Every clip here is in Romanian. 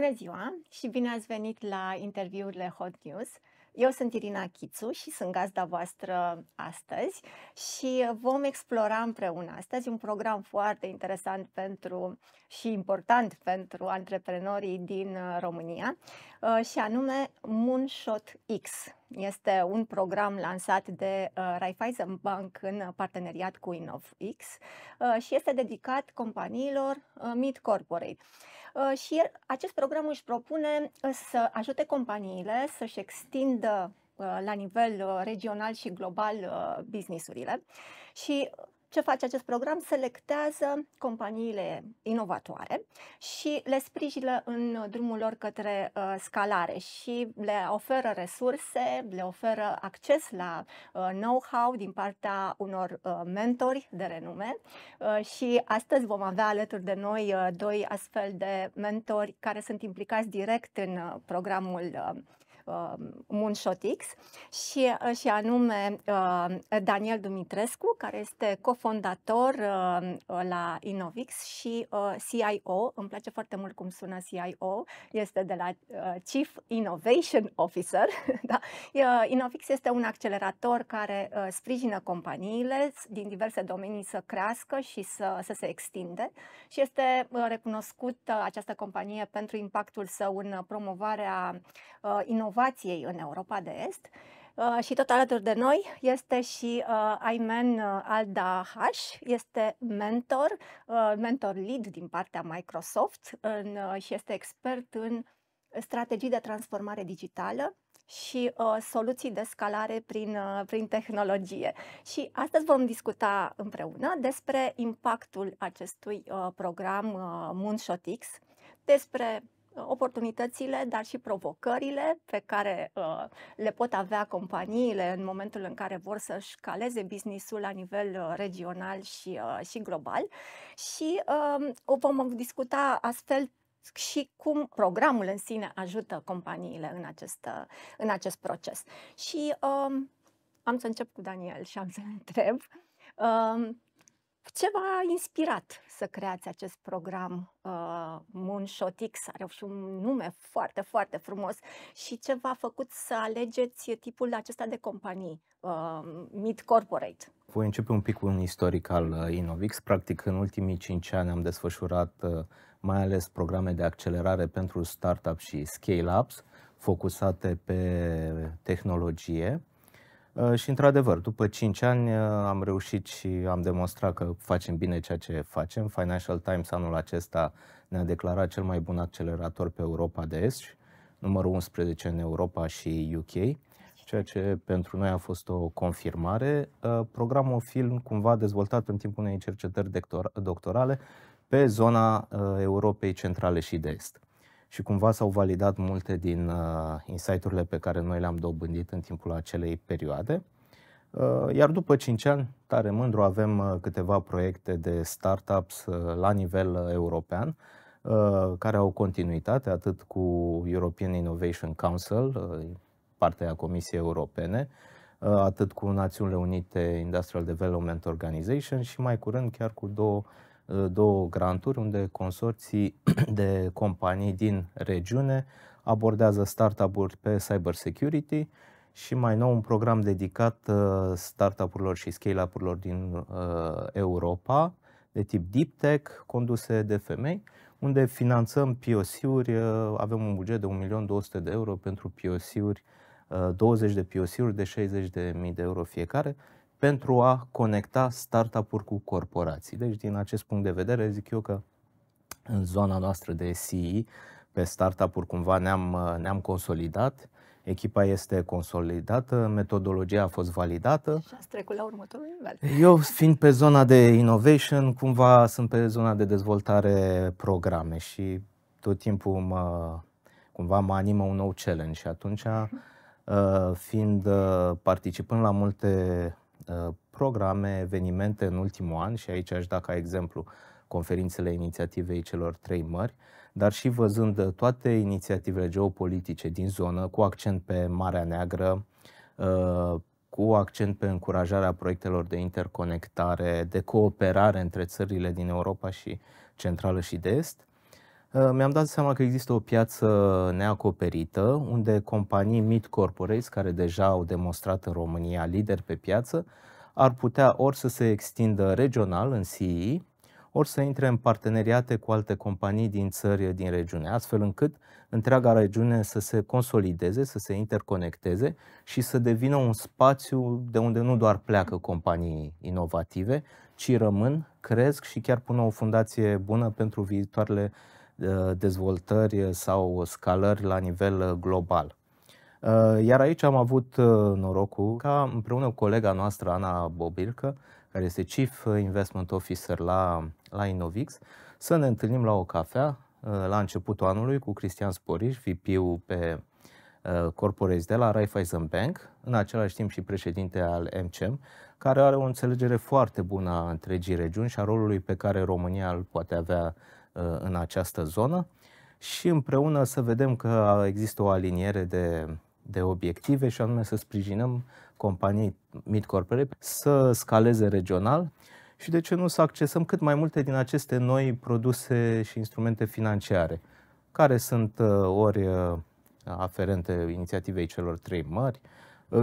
Bună ziua și bine ați venit la interviurile Hot News. Eu sunt Irina Chițu și sunt gazda voastră astăzi și vom explora împreună astăzi un program foarte interesant pentru și important pentru antreprenorii din uh, România uh, și anume Moonshot X. Este un program lansat de uh, Raiffeisen Bank în parteneriat cu InnovX uh, și este dedicat companiilor uh, mid-corporate. Uh, și acest program își propune uh, să ajute companiile să-și extindă uh, la nivel uh, regional și global businessurile și ce face acest program? Selectează companiile inovatoare și le sprijină în drumul lor către uh, scalare și le oferă resurse, le oferă acces la uh, know-how din partea unor uh, mentori de renume uh, și astăzi vom avea alături de noi uh, doi astfel de mentori care sunt implicați direct în uh, programul uh, uh, X și, uh, și anume uh, Daniel Dumitrescu, care este cofondator uh, la Innovix și uh, CIO, îmi place foarte mult cum sună CIO, este de la uh, Chief Innovation Officer. da? uh, Innovix este un accelerator care uh, sprijină companiile din diverse domenii să crească și să, să se extinde și este uh, recunoscută această companie pentru impactul său în promovarea uh, inovației inovației în Europa de Est. Uh, și tot alături de noi este și uh, Ayman uh, Alda Hash, este mentor, mentor lead din partea Microsoft în, și este expert în strategii de transformare digitală și uh, soluții de scalare prin, uh, prin tehnologie. Și astăzi vom discuta împreună despre impactul acestui uh, program uh, Moonshot X, despre oportunitățile, dar și provocările pe care uh, le pot avea companiile în momentul în care vor să-și caleze businessul la nivel uh, regional și, uh, și global. Și um, o vom discuta astfel și cum programul în sine ajută companiile în acest, în acest proces. Și um, am să încep cu Daniel și am să-l întreb. Um, ce v-a inspirat să creați acest program uh, Moonshot X? Are și un nume foarte, foarte frumos. Și ce v-a făcut să alegeți tipul acesta de companii, uh, mid-corporate? Voi începe un pic cu un istoric al uh, Innovix. Practic, în ultimii 5 ani am desfășurat uh, mai ales programe de accelerare pentru startup și scale-ups, focusate pe tehnologie Uh, și într-adevăr, după 5 ani uh, am reușit și am demonstrat că facem bine ceea ce facem. Financial Times anul acesta ne-a declarat cel mai bun accelerator pe Europa de Est, numărul 11 în Europa și UK, ceea ce pentru noi a fost o confirmare. Uh, programul film cumva dezvoltat în timpul unei cercetări doctorale pe zona Europei Centrale și de Est și cumva s-au validat multe din uh, insight-urile pe care noi le-am dobândit în timpul acelei perioade. Uh, iar după 5 ani, tare mândru, avem uh, câteva proiecte de startups uh, la nivel uh, european uh, care au continuitate atât cu European Innovation Council, uh, partea Comisiei Europene, atât cu Națiunile Unite Industrial Development Organization și mai curând chiar cu două Uh, două granturi unde consorții de companii din regiune abordează startup-uri pe cyber security și mai nou un program dedicat uh, startup-urilor și scale-up-urilor din uh, Europa de tip Deep Tech, conduse de femei, unde finanțăm POC-uri, avem un buget de 1.200.000 de euro pentru POC-uri, 20 de POC-uri de 60.000 de euro fiecare pentru a conecta startup-uri cu corporații. Deci, din acest punct de vedere, zic eu că în zona noastră de SEE, pe startup-uri cumva ne-am, ne-am consolidat, echipa este consolidată, metodologia a fost validată. Și ați trecut la următorul nivel. Eu fiind pe zona de innovation, cumva sunt pe zona de dezvoltare programe și tot timpul mă, cumva mă animă un nou challenge și atunci, uh, fiind uh, participând la multe Uh, programe, evenimente în ultimul an și aici aș da ca exemplu conferințele inițiativei celor trei mări, dar și văzând uh, toate inițiativele geopolitice din zonă, cu accent pe Marea Neagră, uh, cu accent pe încurajarea proiectelor de interconectare, de cooperare între țările din Europa și Centrală și de Est, Uh, mi-am dat seama că există o piață neacoperită, unde companii mid corporates care deja au demonstrat în România lideri pe piață, ar putea ori să se extindă regional în CEE, ori să intre în parteneriate cu alte companii din țări din regiune, astfel încât întreaga regiune să se consolideze, să se interconecteze și să devină un spațiu de unde nu doar pleacă companii inovative, ci rămân, cresc și chiar pun o fundație bună pentru viitoarele uh, Uh, dezvoltări sau scalări la nivel uh, global. Uh, iar aici am avut norocul ca împreună cu colega noastră, Ana Bobilcă, care este Chief Investment Officer la, la Innovix, să ne întâlnim la o cafea la începutul anului cu Cristian Sporiș, VP-ul pe Corporate de la Raiffeisen Bank, în același timp și președinte al MCM, care are o înțelegere foarte bună a întregii regiuni și a rolului pe care România îl poate avea Uh, în această zonă și împreună să vedem că există o aliniere de, de obiective și anume să sprijinăm companii mid-corporate să scaleze regional și de ce nu să accesăm cât mai multe din aceste noi produse și instrumente financiare, care sunt uh, ori uh, aferente inițiativei celor trei mari,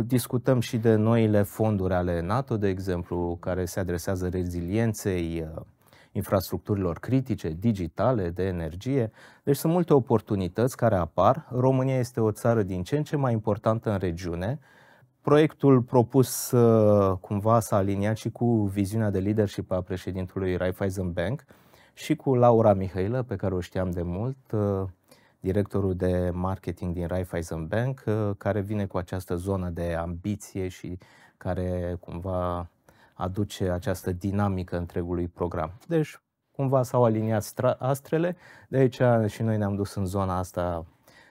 Discutăm și de noile fonduri ale NATO, de exemplu, care se adresează rezilienței, infrastructurilor critice, digitale, de energie. Deci sunt multe oportunități care apar. România este o țară din ce în ce mai importantă în regiune. Proiectul propus uh, cumva s-a aliniat și cu viziunea de leadership a președintului Raiffeisen Bank și cu Laura Mihailă, pe care o știam de mult, uh, directorul de marketing din Raiffeisen Bank, uh, care vine cu această zonă de ambiție și care cumva aduce această dinamică întregului program. Deci, cumva s-au aliniat astrele, de aici și noi ne-am dus în zona asta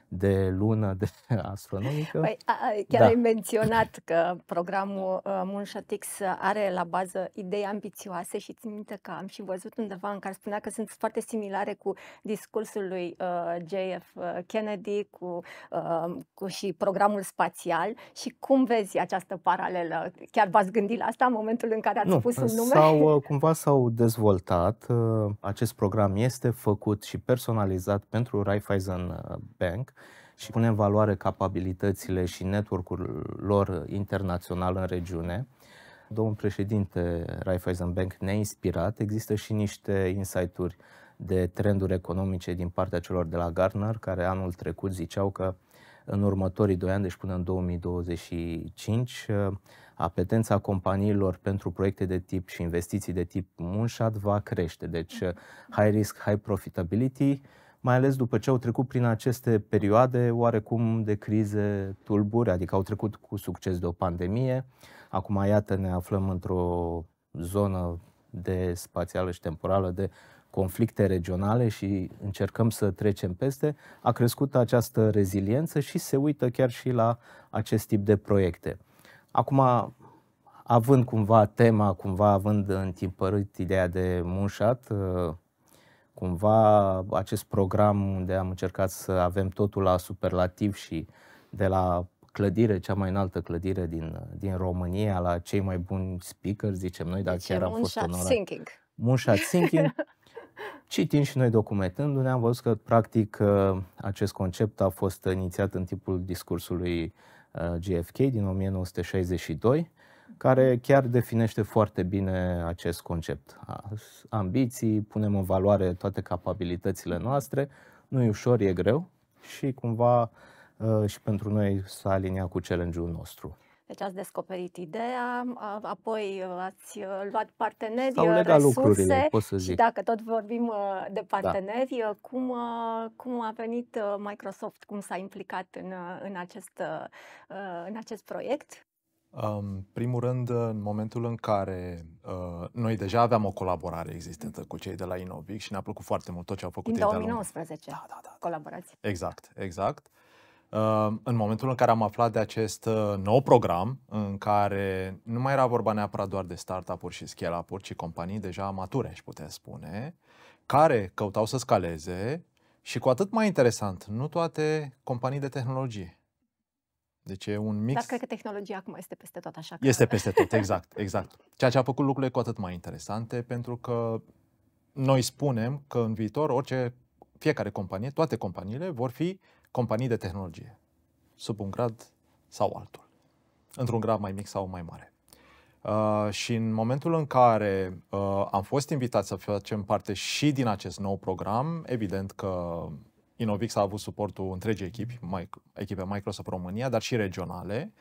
de lună de astronomică. Păi, a, chiar da. ai menționat că programul uh, Moonshotix are la bază idei ambițioase și țin minte că am și văzut undeva în care spunea că sunt foarte similare cu discursul lui uh, JF uh, Kennedy cu, uh, cu și programul spațial și cum vezi această paralelă? Chiar v-ați gândit la asta în momentul în care ați nu, pus un nume? Sau uh, cumva s-au dezvoltat. Uh, acest program este făcut și personalizat pentru Raiffeisen Bank și pune în valoare capabilitățile și network-ul lor internațional în regiune. Domnul președinte Raiffeisen Bank ne-a inspirat. Există și niște insight-uri de trenduri economice din partea celor de la Gartner, care anul trecut ziceau că în următorii doi ani, deci până în 2025, apetența companiilor pentru proiecte de tip și investiții de tip Moonshot va crește. Deci high risk, high profitability, mai ales după ce au trecut prin aceste perioade oarecum de crize tulburi, adică au trecut cu succes de o pandemie. Acum, iată, ne aflăm într-o zonă de spațială și temporală de conflicte regionale și încercăm să trecem peste, a crescut această reziliență și se uită chiar și la acest tip de proiecte. Acum, având cumva tema, cumva având întipărit ideea de munșat, cumva acest program unde am încercat să avem totul la superlativ și de la clădire, cea mai înaltă clădire din, din România, la cei mai buni speaker, zicem noi, dar deci chiar a fost în orat. thinking. Moonshot thinking. Citind și noi documentându-ne, am văzut că, practic, ă, acest concept a fost inițiat în timpul discursului GFK ă, din 1962 care chiar definește foarte bine acest concept. Ambiții, punem în valoare toate capabilitățile noastre, nu e ușor, e greu și cumva ă, și pentru noi s-a aliniat cu challenge-ul nostru. Deci ați descoperit ideea, apoi ă, ați ă, luat parteneri, S-au legat resurse. lucrurile, pot să zic. Și dacă tot vorbim de da. parteneri, da. cum, cum a venit Microsoft, cum s-a implicat în, în, acest, în acest proiect? În primul rând, în momentul în care uh, noi deja aveam o colaborare existentă cu cei de la Inovic și ne-a plăcut foarte mult tot ce au făcut Din ei 2019 de la... da, da, da. colaborați. Exact, exact. Uh, în momentul în care am aflat de acest uh, nou program, în care nu mai era vorba neapărat doar de startup-uri și scale-up-uri, ci companii deja mature, aș putea spune, care căutau să scaleze și cu atât mai interesant, nu toate companii de tehnologie deci e un mix. Dar cred că tehnologia acum este peste tot așa. Că... Este peste tot, exact, exact. Ceea ce a făcut lucrurile cu atât mai interesante, pentru că noi spunem că în viitor orice, fiecare companie, toate companiile vor fi companii de tehnologie, sub un grad sau altul, într-un grad mai mic sau mai mare. Uh, și în momentul în care uh, am fost invitat să facem parte și din acest nou program, evident că Inovix a avut suportul întregii echipi, echipe Microsoft România, dar și regionale.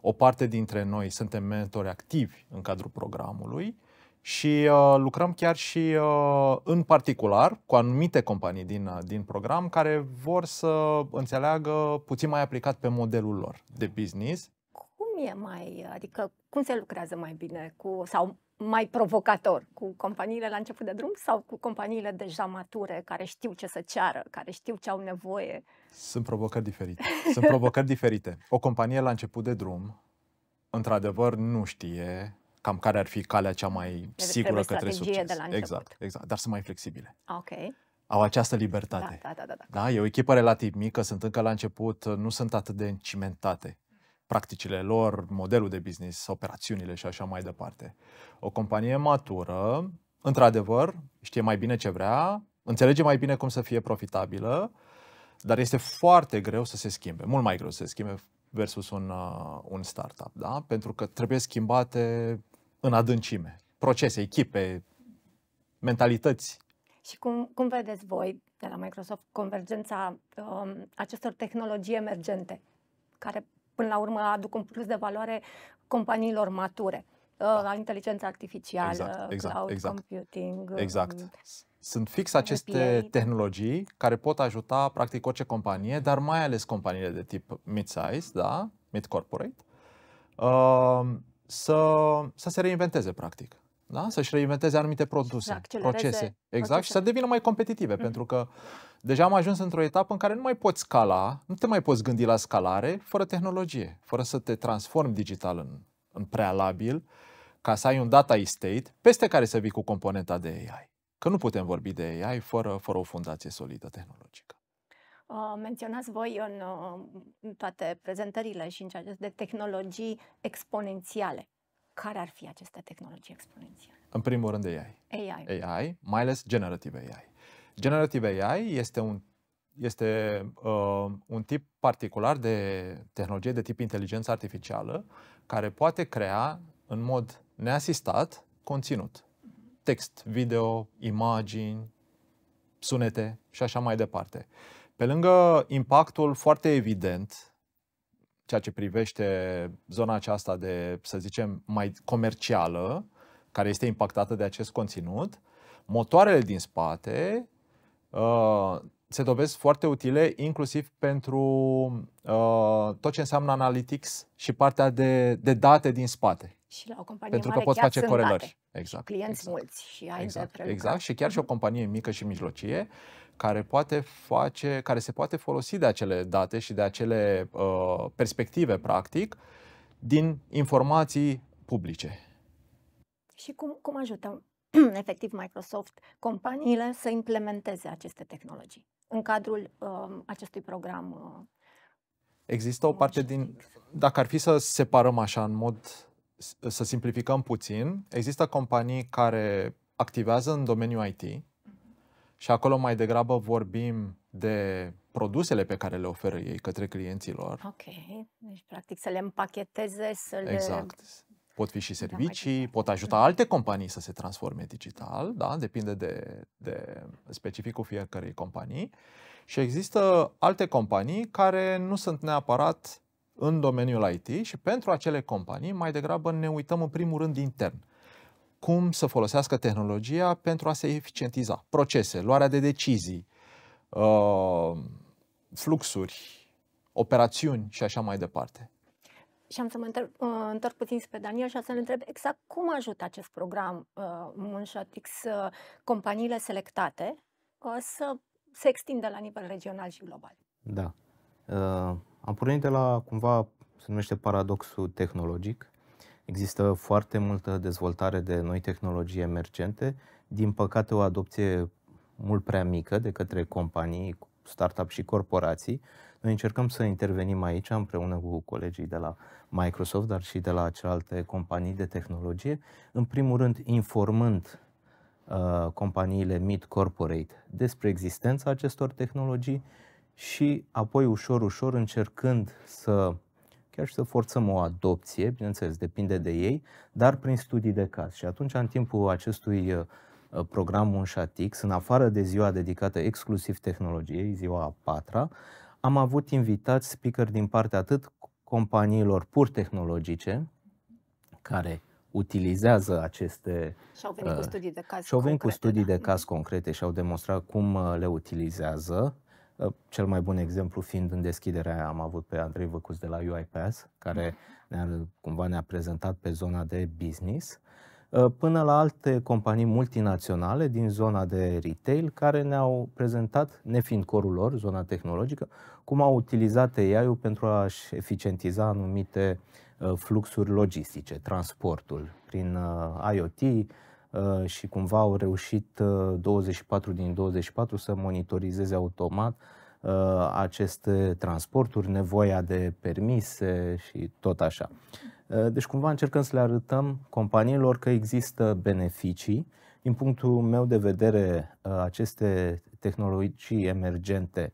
O parte dintre noi suntem mentori activi în cadrul programului și uh, lucrăm chiar și uh, în particular cu anumite companii din, uh, din program care vor să înțeleagă puțin mai aplicat pe modelul lor de business. Cum e mai, adică cum se lucrează mai bine cu, sau mai provocator cu companiile la început de drum sau cu companiile deja mature care știu ce să ceară, care știu ce au nevoie? Sunt provocări diferite. Sunt provocări diferite. O companie la început de drum, într-adevăr, nu știe cam care ar fi calea cea mai sigură către succes. De la exact, exact, dar sunt mai flexibile. Ah, ok. Au această libertate. Da, da, da, da, da. da, e o echipă relativ mică, sunt încă la început, nu sunt atât de încimentate practicile lor, modelul de business, operațiunile și așa mai departe. O companie matură, într-adevăr, știe mai bine ce vrea, înțelege mai bine cum să fie profitabilă, dar este foarte greu să se schimbe, mult mai greu să se schimbe versus un, uh, un startup, da? pentru că trebuie schimbate în adâncime procese, echipe, mentalități. Și cum, cum vedeți voi de la Microsoft convergența um, acestor tehnologii emergente care până la urmă aduc un plus de valoare companiilor mature. Da. Uh, inteligența artificială, exact, exact, cloud exact. exact. computing. Uh, exact. Mm, Sunt fix aceste RPA. tehnologii care pot ajuta practic orice companie, dar mai ales companiile de tip mid-size, da? mid-corporate, uh, să, să se reinventeze practic da? să-și reinventeze anumite produse, să procese. Exact, procese. și să devină mai competitive, mm-hmm. pentru că deja am ajuns într-o etapă în care nu mai poți scala, nu te mai poți gândi la scalare fără tehnologie, fără să te transformi digital în, în prealabil, ca să ai un data estate peste care să vii cu componenta de AI. Că nu putem vorbi de AI fără, fără o fundație solidă tehnologică. Uh, menționați voi în, uh, în toate prezentările și în ceea ce de tehnologii exponențiale care ar fi această tehnologie exponențială? În primul rând AI. AI. AI, mai ales generative AI. Generative AI este un este uh, un tip particular de tehnologie de tip inteligență artificială care poate crea în mod neasistat conținut. Text, video, imagini, sunete și așa mai departe. Pe lângă impactul foarte evident ceea ce privește zona aceasta de, să zicem, mai comercială, care este impactată de acest conținut, motoarele din spate uh, se dovesc foarte utile inclusiv pentru uh, tot ce înseamnă analytics și partea de, de date din spate. Și la o companie Pentru mare că poți face corelări. Date. Exact. clienți exact. mulți și ai exact. de Exact. Și chiar și o companie mică și mijlocie care, poate face, care se poate folosi de acele date și de acele uh, perspective, practic, din informații publice. Și cum, cum ajutăm efectiv Microsoft companiile să implementeze aceste tehnologii în cadrul uh, acestui program? Uh, Există o parte din. Dacă ar fi să separăm așa în mod. să simplificăm puțin, există companii care activează în domeniul IT, și acolo mai degrabă vorbim de produsele pe care le oferă ei către clienților. Ok, deci practic să le împacheteze, să le... Exact. Pot fi și servicii, da, pot ajuta mm-hmm. alte companii să se transforme digital, da? depinde de, de specificul fiecărei companii. Și există alte companii care nu sunt neapărat în domeniul IT și pentru acele companii mai degrabă ne uităm în primul rând intern cum să folosească tehnologia pentru a se eficientiza procese, luarea de decizii, uh, fluxuri, operațiuni și așa mai departe. Și am să mă întorc, uh, întorc puțin spre Daniel și am să-l întreb exact cum ajută acest program uh, Moonshotix uh, companiile selectate uh, să se extindă la nivel regional și global. Da. Uh, am pornit de la cumva se numește paradoxul tehnologic, Există foarte multă dezvoltare de noi tehnologii emergente, din păcate o adopție mult prea mică de către companii, startup și corporații. Noi încercăm să intervenim aici împreună cu colegii de la Microsoft, dar și de la celelalte companii de tehnologie, în primul rând informând uh, companiile mid-corporate despre existența acestor tehnologii și apoi ușor, ușor încercând să chiar și să forțăm o adopție, bineînțeles, depinde de ei, dar prin studii de caz. Și atunci, în timpul acestui uh, uh, program Unșatix, în afară de ziua dedicată exclusiv tehnologiei, ziua a patra, am avut invitați speaker din partea atât companiilor pur tehnologice, care utilizează aceste. Și au venit cu uh, studii de caz. Și au venit concrete, cu studii da. de caz concrete și au demonstrat cum le utilizează Uh, cel mai bun exemplu fiind în deschiderea aia am avut pe Andrei Văcuț de la UiPath, care ne-a, cumva ne-a prezentat pe zona de business, uh, până la alte companii multinaționale din zona de retail care ne-au prezentat, nefiind corul lor, zona tehnologică, cum au utilizat AI-ul pentru a-și eficientiza anumite uh, fluxuri logistice, transportul prin IoT, Uh, și cumva au reușit 24 uh, din 24 să monitorizeze automat uh, aceste transporturi, nevoia de permise și tot așa. Deci cumva încercăm să le arătăm companiilor că există beneficii. Din punctul meu de vedere, aceste tehnologii emergente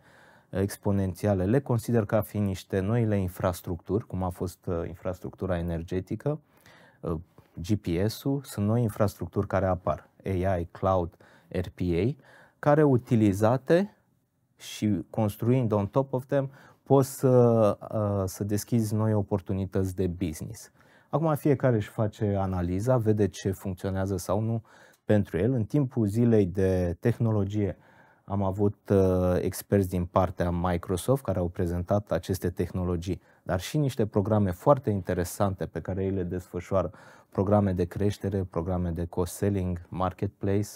exponențiale le consider ca fiind niște noile infrastructuri, cum a fost infrastructura energetică, GPS-ul, sunt noi infrastructuri care apar, AI, Cloud, RPA, care utilizate și construind on top of them, poți să, uh, să deschizi noi oportunități de business. Acum fiecare își face analiza, vede ce funcționează sau nu pentru el. În timpul zilei de tehnologie am avut uh, experți din partea Microsoft care au prezentat aceste tehnologii, dar și niște programe foarte interesante pe care ei le desfășoară programe de creștere, programe de co-selling, marketplace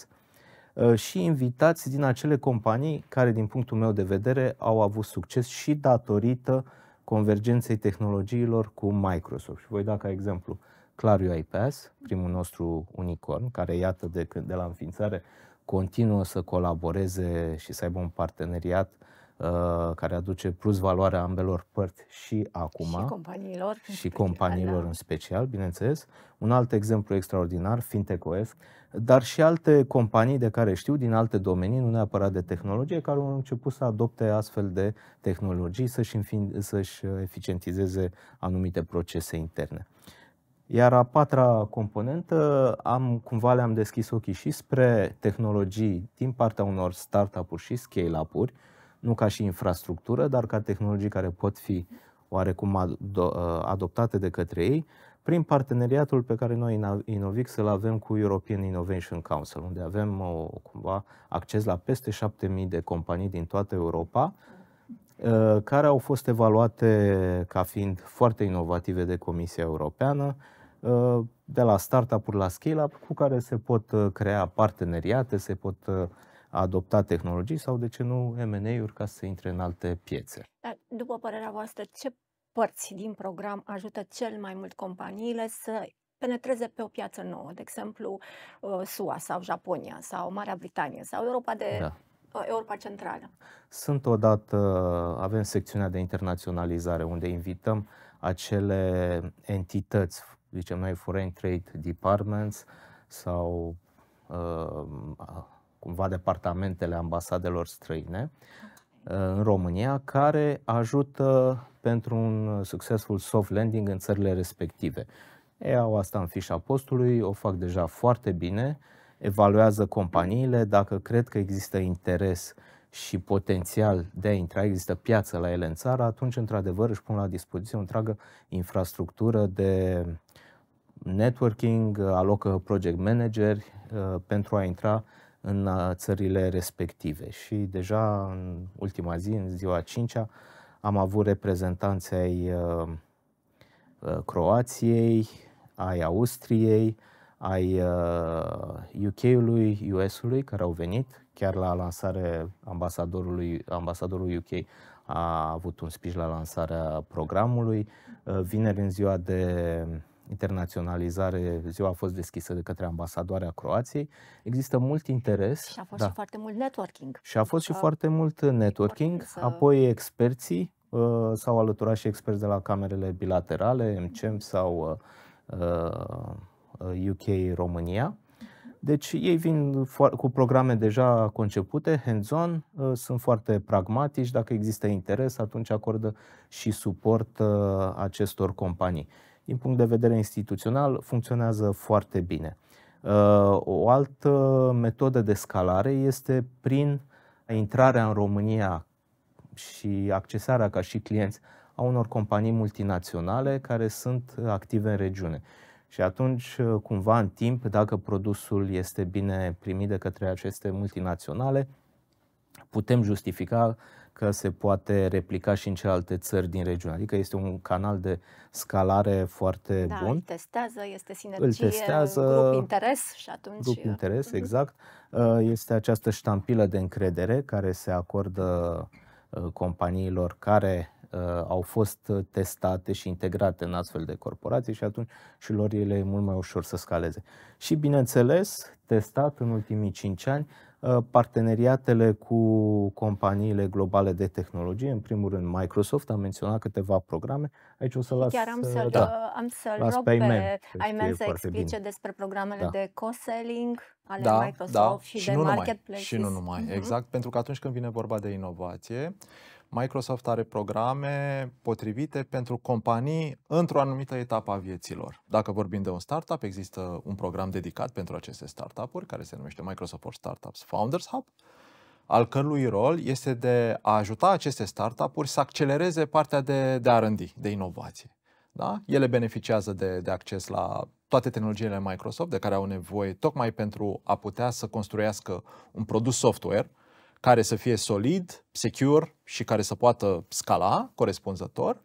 uh, și invitați din acele companii care, din punctul meu de vedere, au avut succes și datorită convergenței tehnologiilor cu Microsoft. Și voi da ca exemplu Clariu IPS, primul nostru unicorn, care iată de, de la înființare continuă să colaboreze și să aibă un parteneriat Uh, care aduce plus valoare a ambelor părți și acum. Și companiilor. Și special, companiilor da. în special, bineînțeles. Un alt exemplu extraordinar, FintechOS, dar și alte companii de care știu din alte domenii, nu neapărat de tehnologie, care au început să adopte astfel de tehnologii, să-și, înfin, să-și eficientizeze anumite procese interne. Iar a patra componentă, am, cumva le-am deschis ochii și spre tehnologii din partea unor startup-uri și scale-up-uri, uh, nu ca și infrastructură, dar ca tehnologii care pot fi oarecum uh, adoptate de către ei, prin parteneriatul pe care noi Inovix îl avem cu European Innovation Council, unde avem o, uh, cumva acces la peste 7000 de companii din toată Europa, uh, care au fost evaluate ca fiind foarte inovative de Comisia Europeană, de la startup-uri la scale-up, cu care se pot crea parteneriate, se pot a adopta tehnologii sau, de ce nu, M&A-uri ca să intre în alte piețe. Dar, după părerea voastră, ce părți din program ajută cel mai mult companiile să penetreze pe o piață nouă, de exemplu uh, SUA sau Japonia sau Marea Britanie sau Europa de da. Uh, Europa Centrală? Sunt odată, avem secțiunea de internaționalizare unde invităm acele entități, zicem noi Foreign Trade Departments sau uh, cumva departamentele ambasadelor străine uh, în România, care ajută pentru un succesful soft landing în țările respective. Ei au asta în fișa postului, o fac deja foarte bine, evaluează companiile, dacă cred că există interes și potențial de a intra, există piață la ele în țară, atunci într-adevăr își pun la dispoziție o întreagă infrastructură de networking, alocă project manageri uh, pentru a intra în uh, țările respective. Și deja în ultima zi, în ziua 5-a, am avut reprezentanții ai uh, uh, Croației, ai Austriei, ai UK-ului, US-ului, care au venit. Chiar la lansare ambasadorului, ambasadorul UK a avut un speech la lansarea programului. vineri, în ziua de internaționalizare, ziua a fost deschisă de către ambasadoarea Croației. Există mult interes. Și a fost da. și foarte mult networking. Și a fost și foarte mult networking. Să... Apoi experții uh, s-au alăturat și experți de la camerele bilaterale, MCM mhm. sau uh, UK uh, România. Mhm. Deci ei vin cu programe deja concepute, hands-on, uh, sunt foarte pragmatici, dacă există interes, atunci acordă și suport uh, acestor companii din punct de vedere instituțional, funcționează foarte bine. Uh, o altă metodă de scalare este prin intrarea în România și accesarea ca și clienți a unor companii multinaționale care sunt active în regiune. Și atunci, uh, cumva, în timp, dacă produsul este bine primit de către aceste multinaționale, putem justifica că se poate replica și în celelalte țări din regiune. Adică este un canal de scalare foarte da, bun. Îl testează, este sinergie, îl testează, grup interes și atunci... Grup interes, mhm. exact. Uh, este această ștampilă de încredere care se acordă uh, companiilor care Uh, au fost uh, testate și integrate în astfel de corporații și atunci și lor ele e mult mai ușor să scaleze. Și bineînțeles, testat în ultimii 5 ani uh, parteneriatele cu companiile globale de tehnologie, în primul rând Microsoft, am menționat câteva programe, aici o să las... Chiar am să-l, da, am să las rog pe Iman, să explice bine. despre programele da. de co-selling ale da, da. Microsoft da, și, și de nu marketplace. Și nu numai, uh-huh. exact, pentru că atunci când vine vorba de inovație, uh, Microsoft are programe potrivite pentru companii într-o anumită etapă a vieților. Dacă vorbim de un startup, există un program dedicat pentru aceste startup-uri, care se numește Microsoft for Startups Founders Hub, al cărui rol este de a ajuta aceste startup-uri să accelereze partea de, de R&D, de inovație. Da? Ele beneficiază de, de acces la toate tehnologiile Microsoft de care au nevoie tocmai pentru a putea să construiască un produs software care să fie solid, secure și care să poată scala corespunzător.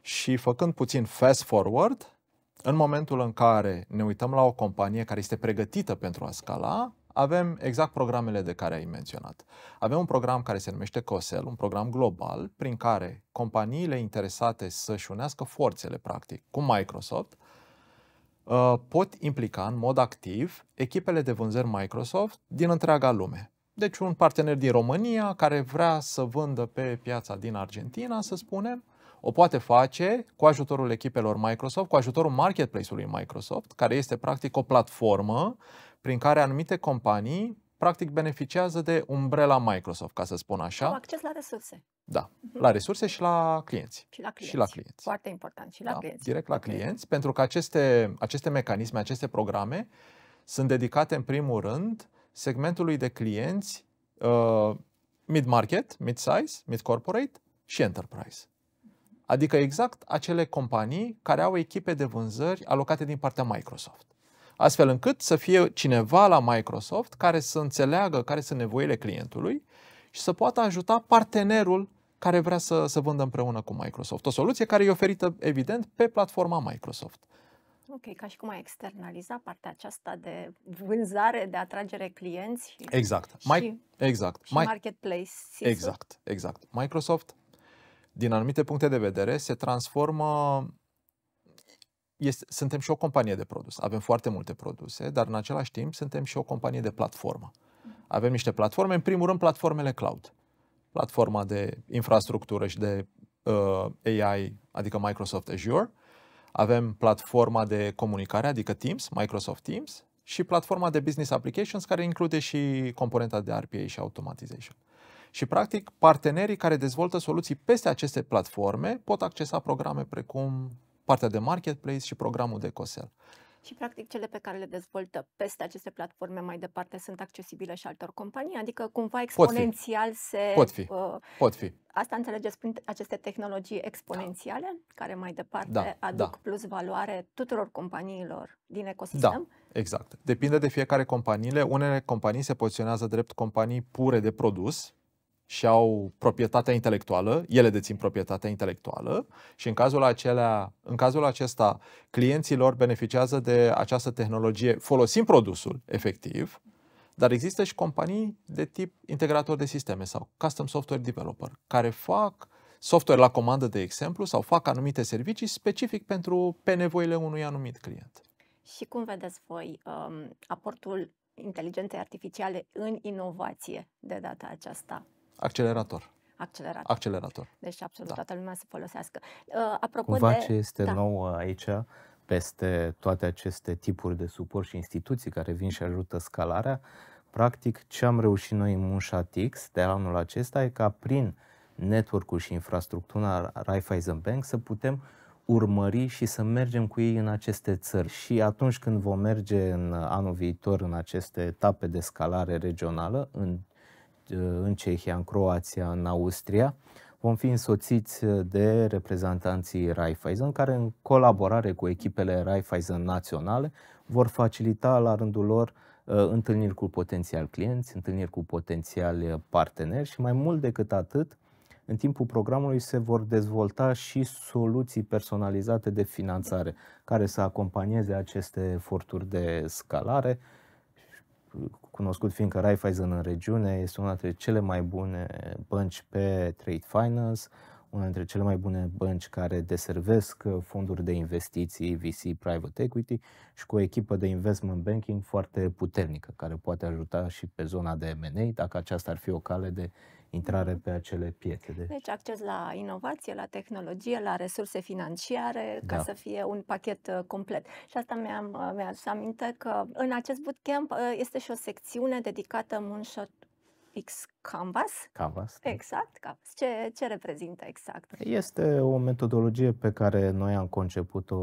Și făcând puțin fast forward, în momentul în care ne uităm la o companie care este pregătită pentru a scala, avem exact programele de care ai menționat. Avem un program care se numește COSEL, un program global prin care companiile interesate să-și unească forțele, practic, cu Microsoft, uh, pot implica în mod activ echipele de vânzări Microsoft din întreaga lume. Deci un partener din România care vrea să vândă pe piața din Argentina, să spunem, o poate face cu ajutorul echipelor Microsoft, cu ajutorul marketplace-ului Microsoft, care este practic o platformă prin care anumite companii practic beneficiază de umbrela Microsoft, ca să spun așa. Am acces la resurse. Da, uh-huh. la resurse și la clienți. Și la clienți. Și la clienți. Foarte important, și la da, clienți. Direct la clienți, okay. pentru că aceste, aceste mecanisme, aceste programe sunt dedicate în primul rând segmentului de clienți uh, mid-market, mid-size, mid-corporate și enterprise. Adică exact acele companii care au echipe de vânzări alocate din partea Microsoft. Astfel încât să fie cineva la Microsoft care să înțeleagă care sunt nevoile clientului și să poată ajuta partenerul care vrea să, să vândă împreună cu Microsoft. O soluție care e oferită, evident, pe platforma Microsoft. Ok, ca și cum ai externaliza partea aceasta de vânzare, de atragere clienți. Exact. exact. Și, mai, exact. Și mai, marketplace. Exact, exact. Microsoft, din anumite puncte de vedere, se transformă este, suntem și o companie de produs. Avem foarte multe produse, dar în același timp suntem și o companie de platformă. Mm-hmm. Avem niște platforme, în primul rând platformele cloud. Platforma de infrastructură și de uh, AI, adică Microsoft Azure, uh, avem platforma de comunicare, adică Teams, Microsoft Teams, și platforma de business applications, care include și componenta de RPA și automatization. Și, practic, partenerii care dezvoltă soluții peste aceste platforme pot accesa programe precum partea de marketplace și programul de COSEL și practic cele pe care le dezvoltă peste aceste platforme mai departe sunt accesibile și altor companii, adică cumva exponențial Pot se... Pot fi. Uh, Pot fi. Asta înțelegeți prin aceste tehnologii da. exponențiale da. care mai departe da, aduc da. plus valoare tuturor companiilor din da, ecosistem? Da, exact. Depinde de fiecare companiile. Unele companii se poziționează drept companii pure de produs, și au proprietatea intelectuală, ele dețin proprietatea intelectuală și în cazul, acelea, în cazul acesta clienții lor beneficiază de această tehnologie folosind produsul efectiv, dar există și companii de tip integrator de sisteme sau custom software developer care fac software la comandă, de exemplu, sau fac anumite servicii specific pentru pe nevoile unui anumit client. Și cum vedeți voi um, aportul inteligenței artificiale în inovație de data aceasta? Accelerator. Accelerator. Accelerator. Deci absolut da. toată lumea să folosească. Uh, apropo Cumva de... ce este da. nou aici, peste toate aceste tipuri de suport și instituții care vin și ajută scalarea, practic ce am reușit noi în Munșa x de anul acesta e ca prin network-ul și infrastructura Raiffeisen Bank să putem urmări și să mergem cu ei în aceste țări. Și atunci când vom merge în anul viitor în aceste etape de scalare regională, în Uh, în Cehia, în Croația, în Austria, vom fi însoțiți de reprezentanții Raiffeisen, care în colaborare cu echipele Raiffeisen naționale vor facilita la rândul lor uh, întâlniri cu potențial clienți, întâlniri cu potențial parteneri și mai mult decât atât, în timpul programului se vor dezvolta și soluții personalizate de finanțare care să acompanieze aceste eforturi de scalare, cunoscut fiindcă Raiffeisen în regiune este una dintre cele mai bune bănci pe trade finance, una dintre cele mai bune bănci care deservesc fonduri de investiții, VC, private equity și cu o echipă de investment banking foarte puternică, care poate ajuta și pe zona de M&A, dacă aceasta ar fi o cale de intrare pe acele piețe. Deci, deci acces la inovație, la tehnologie, la resurse financiare, da. ca să fie un pachet uh, complet. Și asta mi-am, uh, mi-am aminte că în acest bootcamp uh, este și o secțiune dedicată Moonshot X Canvas. Canvas. Da. Exact, Canvas. Ce, ce reprezintă exact? Este o metodologie pe care noi am conceput-o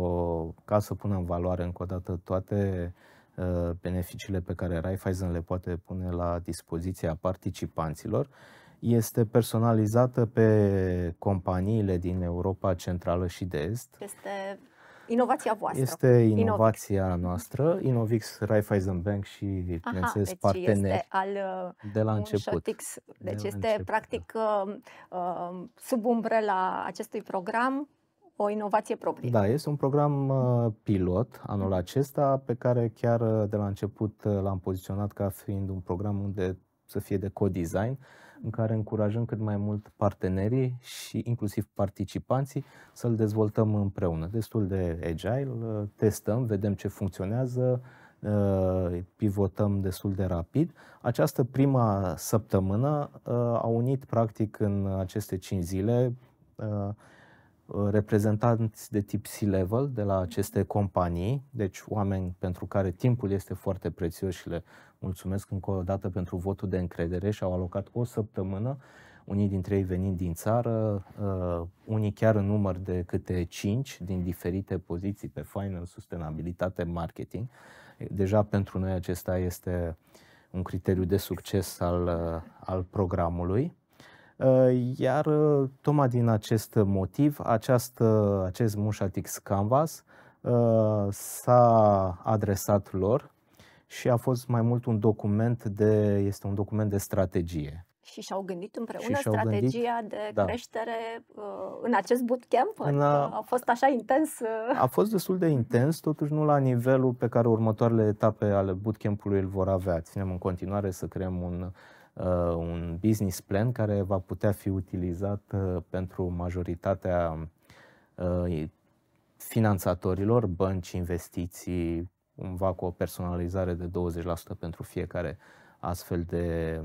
ca să punem în valoare încă o dată toate beneficiile pe care Raiffeisen le poate pune la dispoziția participanților este personalizată pe companiile din Europa Centrală și de Est. Este inovația voastră. Este inovația Inovix. noastră, Inovix, Raiffeisen Bank și, bineînțeles, deci parteneri este al, de la început. Shotix. Deci de este, început, da. practic, da. sub umbrela acestui program, o inovație proprie. Da, este un program uh, pilot anul mm-hmm. acesta pe care chiar uh, de la început l-am poziționat ca fiind un program unde să fie de co-design, în care încurajăm cât mai mult partenerii și inclusiv participanții să-l dezvoltăm împreună. Destul de agile, testăm, vedem ce funcționează, uh, pivotăm destul de rapid. Această prima săptămână uh, a unit practic în aceste 5 zile uh, Uh, reprezentanți de tip C-level de la aceste companii, deci oameni pentru care timpul este foarte prețios și le mulțumesc încă o dată pentru votul de încredere și au alocat o săptămână, unii dintre ei venind din țară, uh, unii chiar în număr de câte 5 din diferite poziții pe finance, sustenabilitate, marketing. Deja pentru noi acesta este un criteriu de succes al, uh, al programului. Ă, iar ă, tocmai din acest motiv, acest acest Mushatix Canvas ă, s-a adresat lor și a fost mai mult un document de, este un document de strategie. Și și-au gândit împreună și strategia gândit, de da. creștere uh, în acest bootcamp? În adică a, a fost așa intens? Uh... A fost destul de intens, totuși nu la nivelul pe care următoarele etape ale bootcamp-ului îl vor avea. Ținem în continuare să creăm un Uh, un business plan care va putea fi utilizat uh, pentru majoritatea uh, finanțatorilor, bănci, investiții, cumva cu o personalizare de 20% pentru fiecare astfel de,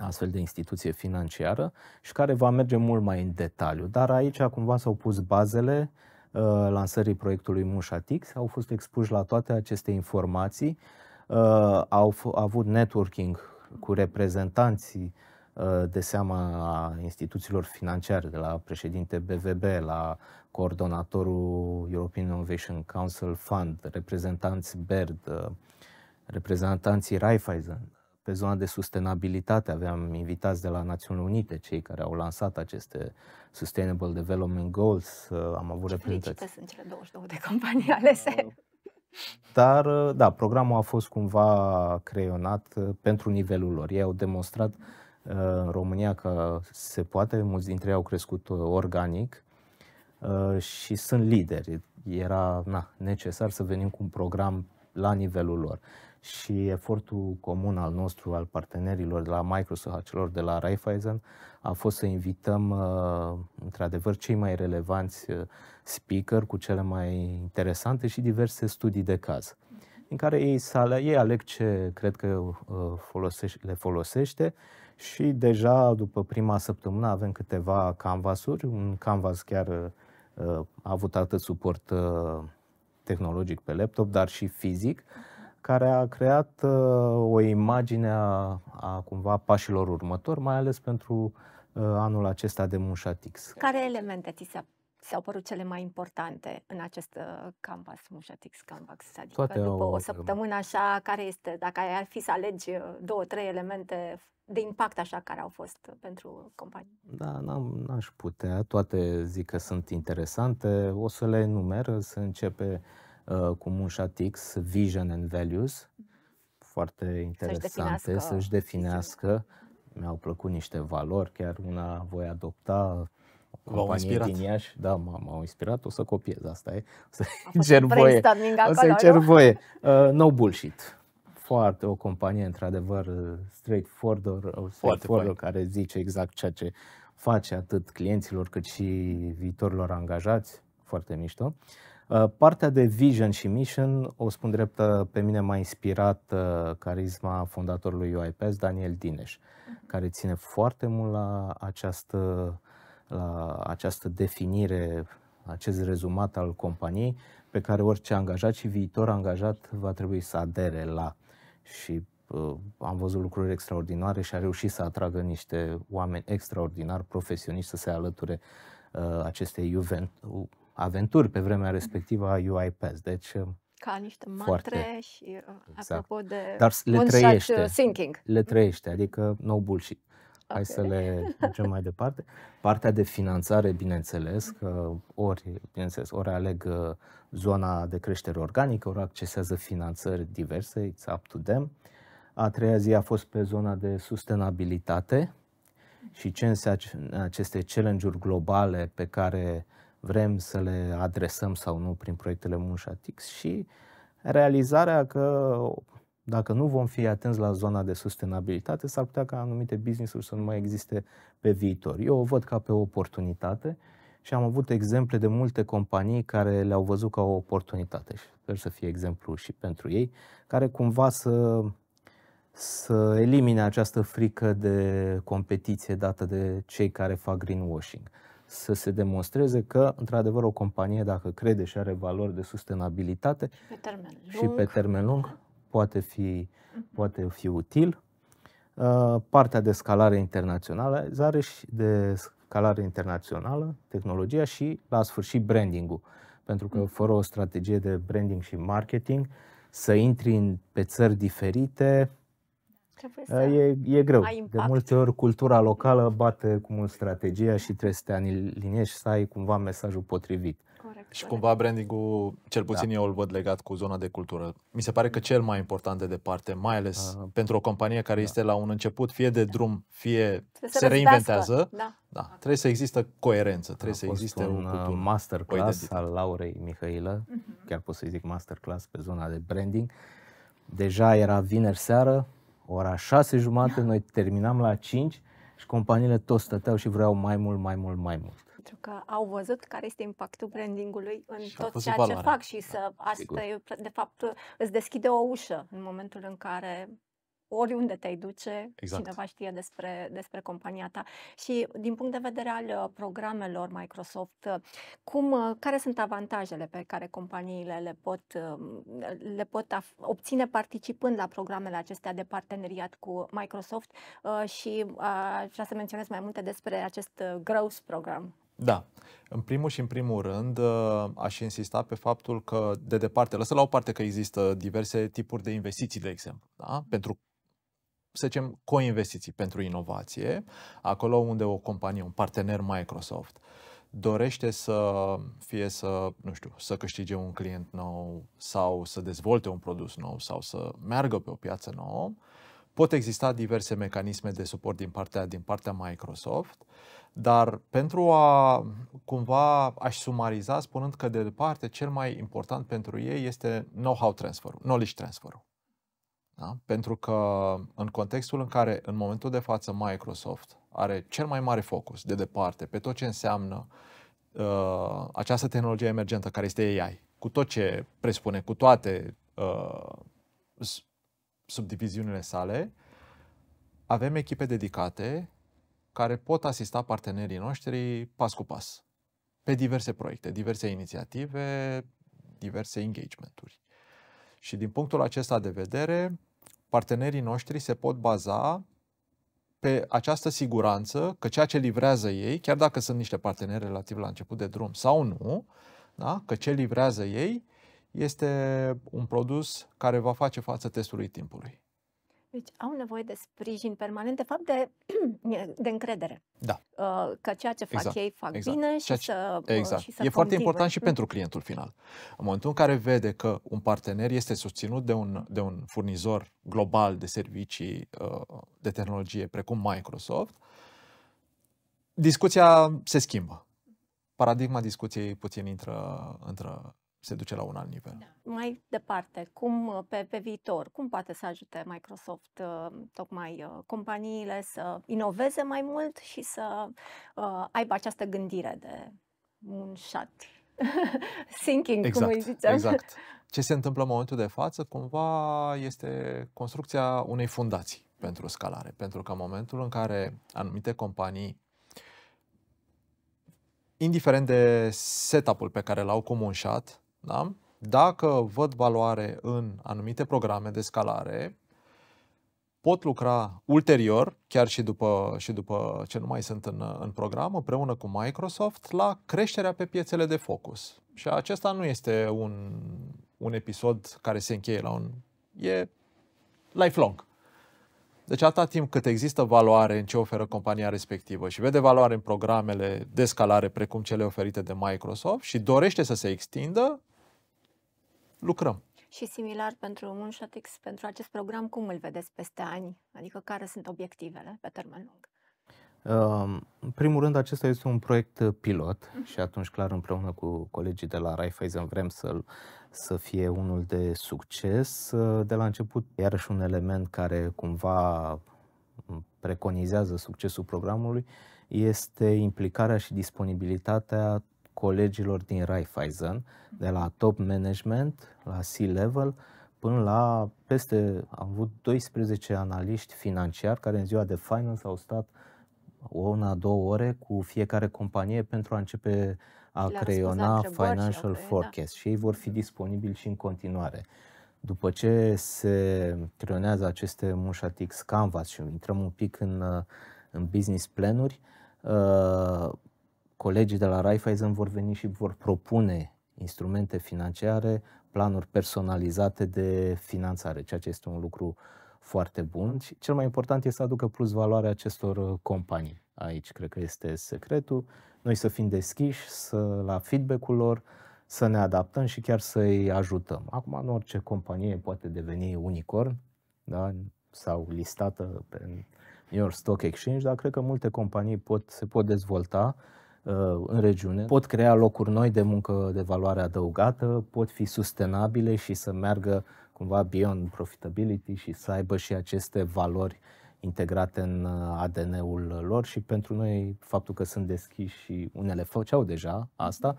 astfel de instituție financiară și care va merge mult mai în detaliu. Dar aici cumva s-au pus bazele uh, lansării proiectului Mușatix, au fost expuși la toate aceste informații, uh, au f- avut networking cu reprezentanții uh, de seama instituțiilor financiare, de la președinte BVB, la coordonatorul European Innovation Council Fund, reprezentanți BERD, uh, reprezentanții Raiffeisen. Pe zona de sustenabilitate aveam invitați de la Națiunile Unite, cei care au lansat aceste Sustainable Development Goals. Uh, am avut reprezentanți. sunt cele 22 de companii alese. Dar, ă, da, programul a fost cumva creionat ă, pentru nivelul lor. Ei au demonstrat ă, în România că se poate, mulți dintre ei au crescut organic și sunt lideri. Era na, necesar să venim cu un program la nivelul lor și efortul comun al nostru, al partenerilor de la Microsoft, a celor de la Raiffeisen, a fost să invităm, uh, într-adevăr, cei mai relevanți uh, speaker cu cele mai interesante și diverse studii de caz, în care ei, sale, ei aleg ce cred că uh, folosește, le folosește și deja după prima săptămână avem câteva canvasuri, un canvas chiar a avut atât suport tehnologic pe laptop, dar și fizic. Uh, care a creat uh, o imagine a, a cumva pașilor următori, mai ales pentru uh, anul acesta de Mușatix. Care elemente ți se s-au părut cele mai importante în acest uh, canvas, Mușatix Canvas? Adică Toate după o, o săptămână așa, care este, dacă ar fi să alegi uh, două, trei elemente de impact așa care au fost uh, pentru companie? Da, n-am, n-aș putea. Toate zic că sunt interesante. O să le enumer, să începe uh, Uh, cu Mușa Tix, Vision and Values, mm-hmm. foarte interesante, să-și definească, să definească. mi-au plăcut niște valori, chiar una voi adopta o companie din Iași, da, m-au inspirat, o să copiez, asta e, o să-i cer voie, o să-i cer voie, uh, no bullshit, foarte o companie într-adevăr uh, straightforward, uh, straightforward care zice exact ceea ce face atât clienților cât și viitorilor angajați, foarte mișto. Uh, Uh, partea de vision și mission, o spun drept, uh, pe mine m-a inspirat uh, carisma fondatorului UiPath, Daniel Dineș, mhm. care ține foarte mult la această, la această definire, acest rezumat al companiei, pe care orice angajat și viitor angajat va trebui să adere la. Și am văzut lucruri extraordinare și a reușit să atragă niște oameni extraordinari, profesioniști, să se alăture uh, acestei Juventus, aventuri pe vremea respectivă a UiPath. Deci, uh, ca niște mantre foarte, și uh, exact. apropo de Dar le trăiește, uh, thinking. Le mm-hmm. trăiește, adică no bullshit. Okay. Hai să le mergem mai departe. Partea de finanțare, bineînțeles, că ori, bineînțeles, ori aleg zona de creștere organică, ori accesează finanțări diverse, it's up to them. A treia zi a fost pe zona de sustenabilitate și ce înseamnă aceste challenge-uri globale pe care vrem să le adresăm sau nu prin proiectele Munșatix și realizarea că dacă nu vom fi atenți la zona de sustenabilitate, s-ar putea ca anumite business-uri să nu mai existe pe viitor. Eu o văd ca pe o oportunitate și am avut exemple de multe companii care le-au văzut ca o oportunitate și sper să fie exemplu și pentru ei, care cumva să, să elimine această frică de competiție dată de cei care fac greenwashing să se demonstreze că, într-adevăr, o companie, dacă crede și are valori de sustenabilitate pe termen lung. și pe termen lung, da. poate fi, mhm. poate fi util. Uh, partea de scalare internațională, zare și de scalare internațională, tehnologia și, la sfârșit, brandingul. Pentru că, mhm. fără o strategie de branding și marketing, să intri în, pe țări diferite, să e, e greu. De multe ori cultura locală bate cu mult strategia și trebuie să te aliniezi și să ai cumva mesajul potrivit. Corect, și cumva branding-ul, cel da. puțin da. eu îl văd legat cu zona de cultură. Mi se pare că cel mai important de departe, mai ales uh, pentru o companie care da. este la un început, fie de drum, fie trebuie se, reinventează, da. Da, trebuie să există coerență, trebuie A să existe un uh, cultură. masterclass al Laurei Mihailă, uh-huh. chiar pot să zic masterclass pe zona de branding. Deja era vineri seară, ora 6 jumate, noi terminam la 5 și companiile tot stăteau și vreau mai mult, mai mult, mai mult. Pentru că au văzut care este impactul brandingului în și tot ceea ce fac și să asta, e, de fapt, îți deschide o ușă în momentul în care oriunde te-ai duce, exact. cineva știe despre, despre compania ta. Și din punct de vedere al uh, programelor Microsoft, uh, cum, uh, care sunt avantajele pe care companiile le pot, um, le pot obține participând la programele acestea de parteneriat cu Microsoft și aș vrea să menționez mai multe despre acest Growth Program. Da. În primul și în primul rând, aș insista pe faptul că, de departe, lăsă la o parte că există diverse tipuri de investiții, de exemplu, da? pentru să zicem, coinvestiții pentru inovație, acolo unde o companie, un partener Microsoft, dorește să fie să, nu știu, să câștige un client nou sau să dezvolte un produs nou sau să meargă pe o piață nouă, pot exista diverse mecanisme de suport din partea, din partea Microsoft, dar pentru a cumva aș sumariza spunând că de departe cel mai important pentru ei este know-how transfer, knowledge transfer da? Pentru că în contextul în care în momentul de față Microsoft are cel mai mare focus de departe pe tot ce înseamnă uh, această tehnologie emergentă care este AI, cu tot ce presupune, cu toate uh, subdiviziunile sale, avem echipe dedicate care pot asista partenerii noștri pas cu pas pe diverse proiecte, diverse inițiative, diverse engagementuri. Și din punctul acesta de vedere, partenerii noștri se pot baza pe această siguranță că ceea ce livrează ei, chiar dacă sunt niște parteneri relativ la început de drum sau nu, da? că ce livrează ei este un produs care va face față testului timpului. Deci au nevoie de sprijin permanent, de fapt de, de încredere. Da. Uh, că ceea ce fac exact. ei fac exact. bine și ce, să uh, Exact. Și să e continue. foarte important și mm. pentru clientul final. În momentul în care vede că un partener este susținut de un, de un furnizor global de servicii uh, de tehnologie precum Microsoft, discuția se schimbă. Paradigma discuției puțin intră, intră se duce la un alt nivel. Da. Mai departe, cum pe, pe viitor, cum poate să ajute Microsoft uh, tocmai uh, companiile să inoveze mai mult și să uh, aibă această gândire de moonshot thinking, exact, cum îi ziceam. Exact. Ce se întâmplă în momentul de față, cumva, este construcția unei fundații pentru scalare. Pentru că în momentul în care anumite companii, indiferent de setup-ul pe care l-au cu da? Dacă văd valoare în anumite programe de scalare, pot lucra ulterior, chiar și după, și după ce nu mai sunt în, în program, împreună cu Microsoft, la creșterea pe piețele de focus. Și acesta nu este un, un episod care se încheie la un... e lifelong. Deci atâta timp cât există valoare în ce oferă compania respectivă și vede valoare în programele de scalare precum cele oferite de Microsoft și dorește să se extindă, lucrăm. Și similar pentru Munchatix, pentru acest program, cum îl vedeți peste ani? Adică care sunt obiectivele pe termen lung? Ehm, în primul rând, acesta este un proiect uh, pilot mhm. și atunci, clar, împreună cu colegii de la Raiffeisen vrem să să fie unul de succes. Uh, de la început, iarăși un element care cumva mm, preconizează succesul programului este implicarea și disponibilitatea colegilor din Raiffeisen, de la top management, la C-level, până la peste, am avut 12 analiști financiari care în ziua de finance au stat o, una, două ore cu fiecare companie pentru a începe a creiona financial da. forecast da. și ei vor fi mhm. disponibili și în continuare. După ce se creionează aceste Mușatix Canvas și intrăm un pic în, în business planuri, uh, colegii de la Raiffeisen vor veni și vor propune instrumente financiare, planuri personalizate de finanțare, ceea ce este un lucru foarte bun și cel mai important este să aducă plus valoare acestor uh, companii. Aici cred că este secretul. Noi să fim deschiși să, la feedback-ul lor, să ne adaptăm și chiar să-i ajutăm. Acum, în orice companie poate deveni unicorn da? sau listată pe New York Stock Exchange, dar cred că multe companii pot, se pot dezvolta Uh, în regiune, pot crea locuri noi de muncă de valoare adăugată, pot fi sustenabile și să meargă cumva beyond profitability și să aibă și aceste valori integrate în uh, ADN-ul lor și pentru noi faptul că sunt deschiși și unele făceau deja asta,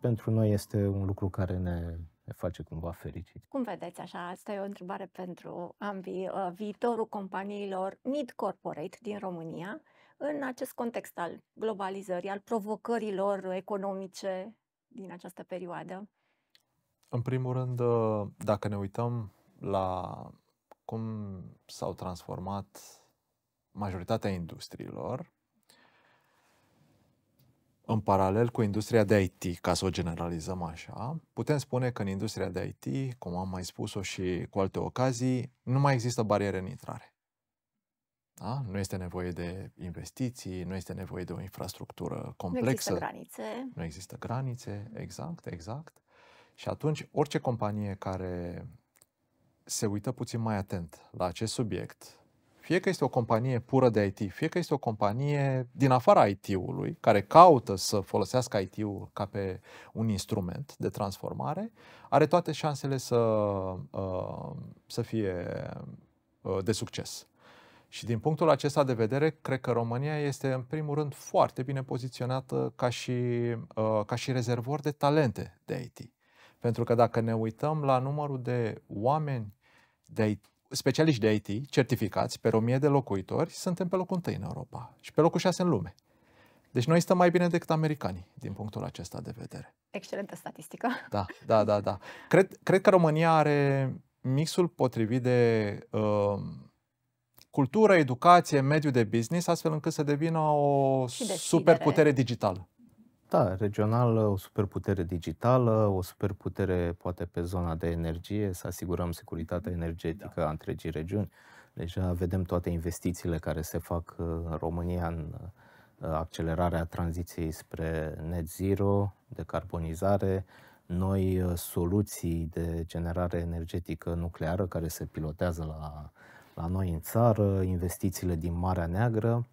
pentru noi este un lucru care ne ne face cumva fericit. Cum vedeți așa? Asta e o întrebare pentru ambii, uh, viitorul companiilor mid-corporate din România în acest context al globalizării, al provocărilor economice din această perioadă? În primul rând, uh, dacă ne uităm la cum s-au transformat majoritatea industriilor, în paralel cu industria de IT, ca să o generalizăm așa, putem spune că în industria de IT, cum am mai spus-o și cu alte ocazii, nu mai există bariere în intrare. Da? Nu este nevoie de investiții, nu este nevoie de o infrastructură complexă. Nu există granițe. Nu există granițe, exact, exact. Și atunci, orice companie care se uită puțin mai atent la acest subiect, fie că este o companie pură de IT, fie că este o companie din afara IT-ului, care caută să folosească IT-ul ca pe un instrument de transformare, are toate șansele să, uh, să fie uh, de succes. Și din punctul acesta de vedere, cred că România este în primul rând foarte bine poziționată ca și, uh, ca și rezervor de talente de IT. Pentru că dacă ne uităm la numărul de oameni de IT, specialiști de IT certificați pe 1000 de locuitori, suntem pe locul întâi în Europa și pe locul 6 în lume. Deci noi stăm mai bine decât americanii din punctul acesta de vedere. Excelentă statistică. Da, da, da, da. Cred, cred că România are mixul potrivit de uh, cultură, educație, mediu de business, astfel încât să devină o superputere digitală. Da, regională, o superputere digitală, o superputere poate pe zona de energie, să asigurăm securitatea energetică da. a întregii regiuni. Deja deci, da, vedem toate investițiile care se fac uh, în România în uh, accelerarea tranziției spre net zero, decarbonizare, noi uh, soluții de generare energetică nucleară care se pilotează la la noi în țară, investițiile din Marea Neagră,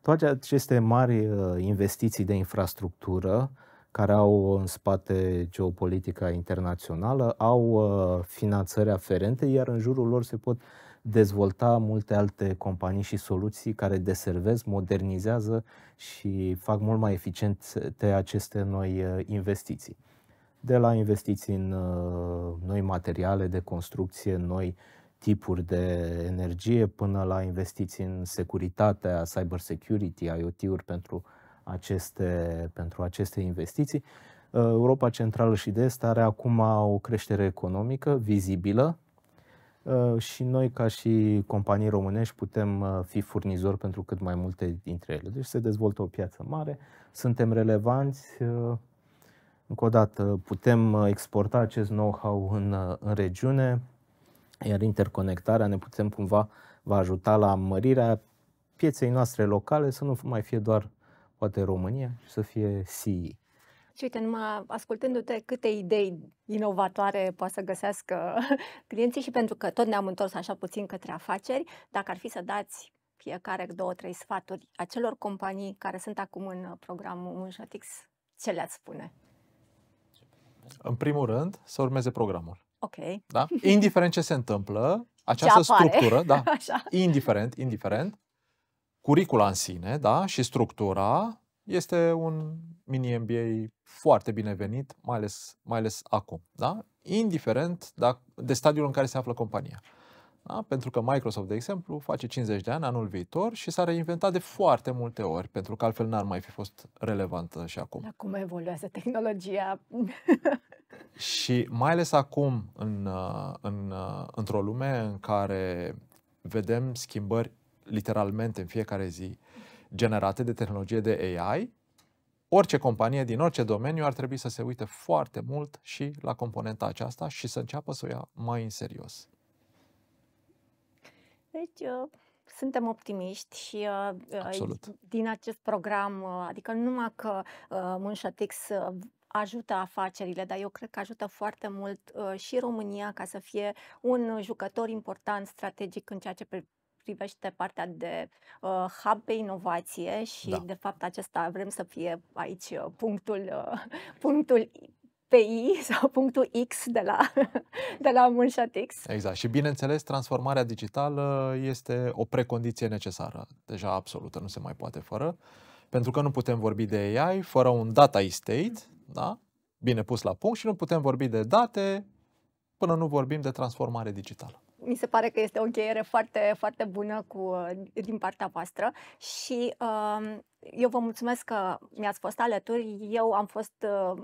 toate aceste mari uh, investiții de infrastructură care au în spate geopolitica internațională, au uh, finanțări aferente, iar în jurul lor se pot dezvolta multe alte companii și soluții care deservez, modernizează și fac mult mai eficiente aceste noi uh, investiții. De la investiții în noi materiale de construcție, noi tipuri de energie până la investiții în securitatea, cyber security, IoT-uri pentru aceste, pentru aceste investiții. Uh, Europa Centrală și de Est are acum o creștere economică vizibilă uh, și noi ca și companii românești putem uh, fi furnizori pentru cât mai multe dintre ele. Deci se dezvoltă o piață mare, suntem relevanți, încă o dată putem exporta acest know-how în, în regiune, iar interconectarea ne putem cumva va ajuta la mărirea pieței noastre locale, să nu mai fie doar poate România, și să fie CE. Și uite, numai ascultându-te câte idei inovatoare poate să găsească clienții și pentru că tot ne-am întors așa puțin către afaceri, dacă ar fi să dați fiecare două, trei sfaturi acelor companii care sunt acum în programul Unjatix ce le-ați spune? În primul rând, să urmeze programul. Ok. Da? Indiferent ce se întâmplă, această ce structură, da, Așa. indiferent, indiferent, curicula în sine, da, și structura este un mini MBA foarte binevenit, mai ales, mai ales acum, da? Indiferent da, de stadiul în care se află compania. Da? Pentru că Microsoft, de exemplu, face 50 de ani anul viitor și s-a reinventat de foarte multe ori, pentru că altfel n-ar mai fi fost relevantă și acum. Dar cum evoluează tehnologia? Și mai ales acum, în, uh, în, uh, într-o lume în care vedem schimbări literalmente în fiecare zi generate de tehnologie de AI, orice companie din orice domeniu ar trebui să se uite foarte mult și la componenta aceasta și să înceapă să o ia mai în serios. Deci, eu, uh, suntem optimiști și uh, din acest program, uh, adică numai că uh, Mânșatex uh, ajută afacerile, dar eu cred că ajută foarte mult uh, și România ca să fie un jucător important strategic în ceea ce privește partea de uh, hub pe inovație și da. de fapt acesta vrem să fie aici uh, punctul, uh, punctul PI sau punctul X de la, de la Moonshot X. Exact. Și bineînțeles, transformarea digitală este o precondiție necesară, deja absolută, nu se mai poate fără, pentru că nu putem vorbi de AI fără un data estate da? bine pus la punct și nu putem vorbi de date până nu vorbim de transformare digitală mi se pare că este o încheiere foarte, foarte bună cu, uh, din partea voastră și uh, eu vă mulțumesc că mi-ați fost alături. Eu am fost uh,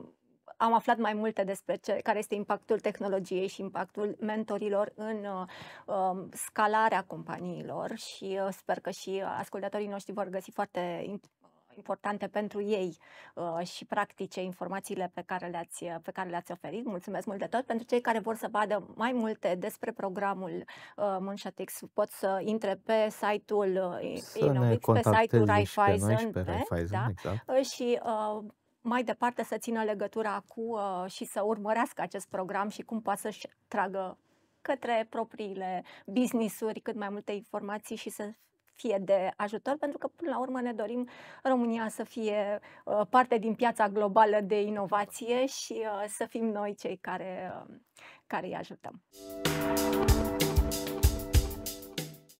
am aflat mai multe despre ce, care este impactul tehnologiei și impactul mentorilor în uh, um, scalarea companiilor și uh, sper că și ascultătorii noștri vor găsi foarte importante pentru ei uh, și practice informațiile pe care, le-ați, uh, pe care le-ați oferit. Mulțumesc mult de tot. Pentru cei care vor să vadă mai multe despre programul uh, Munchatix, pot să intre pe site-ul Innovix, pe site-ul Raiffeisen, pe Raiffeisen da? exact. și mai departe să țină legătura cu și să urmărească acest program și cum poate să-și tragă către propriile business-uri cât mai multe informații și să fie de ajutor, pentru că până la urmă ne dorim România să fie ă, parte din piața globală de inovație și ă, să fim noi cei care, ă, care îi ajutăm.